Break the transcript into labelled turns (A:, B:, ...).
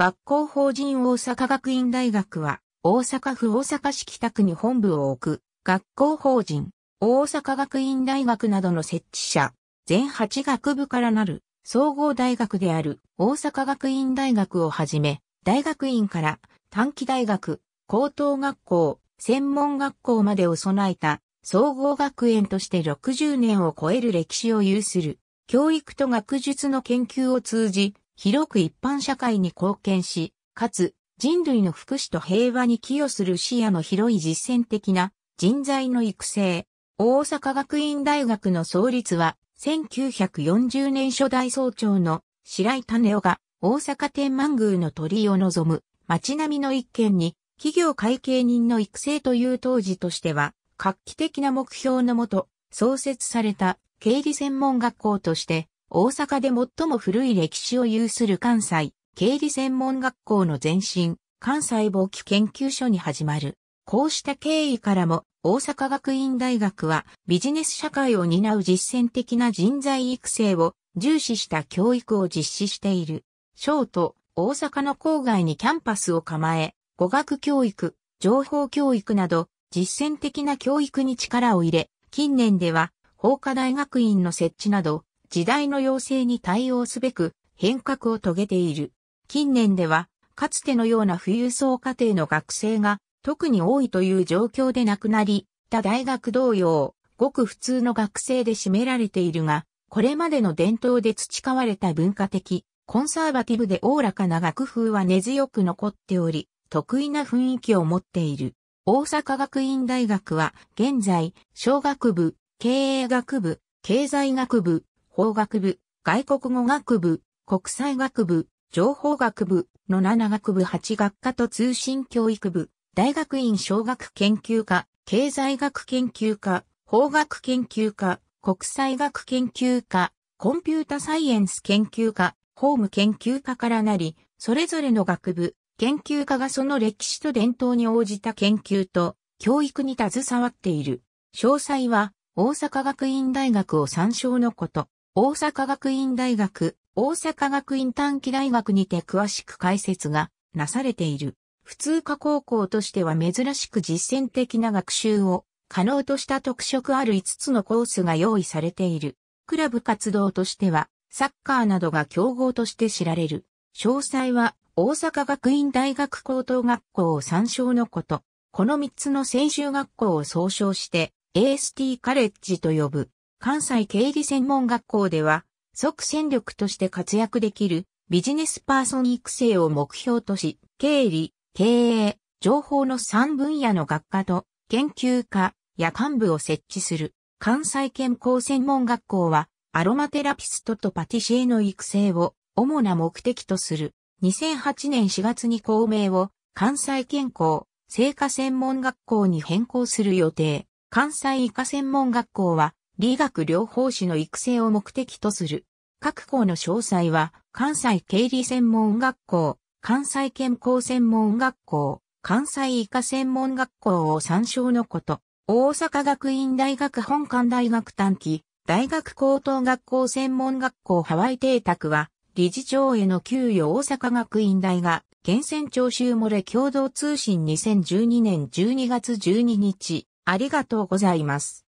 A: 学校法人大阪学院大学は、大阪府大阪市北区に本部を置く、学校法人、大阪学院大学などの設置者、全8学部からなる、総合大学である大阪学院大学をはじめ、大学院から短期大学、高等学校、専門学校までを備えた総合学園として60年を超える歴史を有する教育と学術の研究を通じ広く一般社会に貢献し、かつ人類の福祉と平和に寄与する視野の広い実践的な人材の育成。大阪学院大学の創立は1940年初代総長の白井種夫が大阪天満宮の鳥居を望む街並みの一軒に企業会計人の育成という当時としては画期的な目標のもと創設された経理専門学校として大阪で最も古い歴史を有する関西経理専門学校の前身、関西防記研究所に始まる。こうした経緯からも、大阪学院大学はビジネス社会を担う実践的な人材育成を重視した教育を実施している。省都、大阪の郊外にキャンパスを構え、語学教育、情報教育など実践的な教育に力を入れ、近年では法科大学院の設置など時代の要請に対応すべく変革を遂げている。近年では、かつてのような富裕層家庭の学生が特に多いという状況でなくなり、他大学同様、ごく普通の学生で占められているが、これまでの伝統で培われた文化的、コンサーバティブでおおらかな学風は根強く残っており、得意な雰囲気を持っている。大阪学院大学は現在、小学部、経営学部、経済学部、法学部、外国語学部、国際学部、情報学部の7学部8学科と通信教育部、大学院小学研究科、経済学研究科、法学研究科、国際学研究科、コンピュータサイエンス研究科、法務研究科からなり、それぞれの学部、研究科がその歴史と伝統に応じた研究と教育に携わっている。詳細は大阪学院大学を参照のこと。大阪学院大学、大阪学院短期大学にて詳しく解説がなされている。普通科高校としては珍しく実践的な学習を可能とした特色ある5つのコースが用意されている。クラブ活動としては、サッカーなどが競合として知られる。詳細は、大阪学院大学高等学校を参照のこと。この3つの専修学校を総称して、AST カレッジと呼ぶ。関西経理専門学校では、即戦力として活躍できるビジネスパーソン育成を目標とし、経理、経営、情報の3分野の学科と研究科や幹部を設置する関西健康専門学校はアロマテラピストとパティシエの育成を主な目的とする2008年4月に公明を関西健康生果専門学校に変更する予定。関西医科専門学校は理学療法士の育成を目的とする。各校の詳細は、関西経理専門学校、関西健康専門学校、関西医科専門学校を参照のこと。大阪学院大学本館大学短期、大学高等学校専門学校ハワイ邸宅は、理事長への給与大阪学院大が、厳選徴収漏れ共同通信2012年12月12日、ありがとうございます。